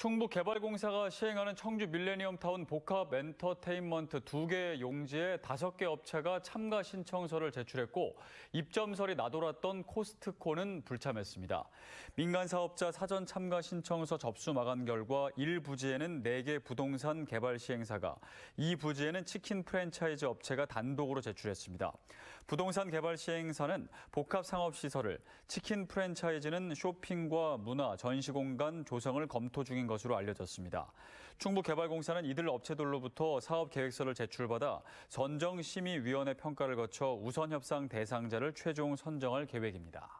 충북개발공사가 시행하는 청주 밀레니엄타운 복합 엔터테인먼트 2개의 용지에 5개 업체가 참가 신청서를 제출했고 입점설이 나돌았던 코스트코는 불참했습니다. 민간사업자 사전 참가 신청서 접수 마감 결과 1부지에는 4개 부동산 개발 시행사가 2부지에는 치킨 프랜차이즈 업체가 단독으로 제출했습니다. 부동산 개발 시행사는 복합상업시설을 치킨 프랜차이즈는 쇼핑과 문화, 전시공간 조성을 검토 중인 것으로 알려졌습니다. 충북개발공사는 이들 업체들로부터 사업 계획서를 제출받아 선정심의위원회 평가를 거쳐 우선 협상 대상자를 최종 선정할 계획입니다.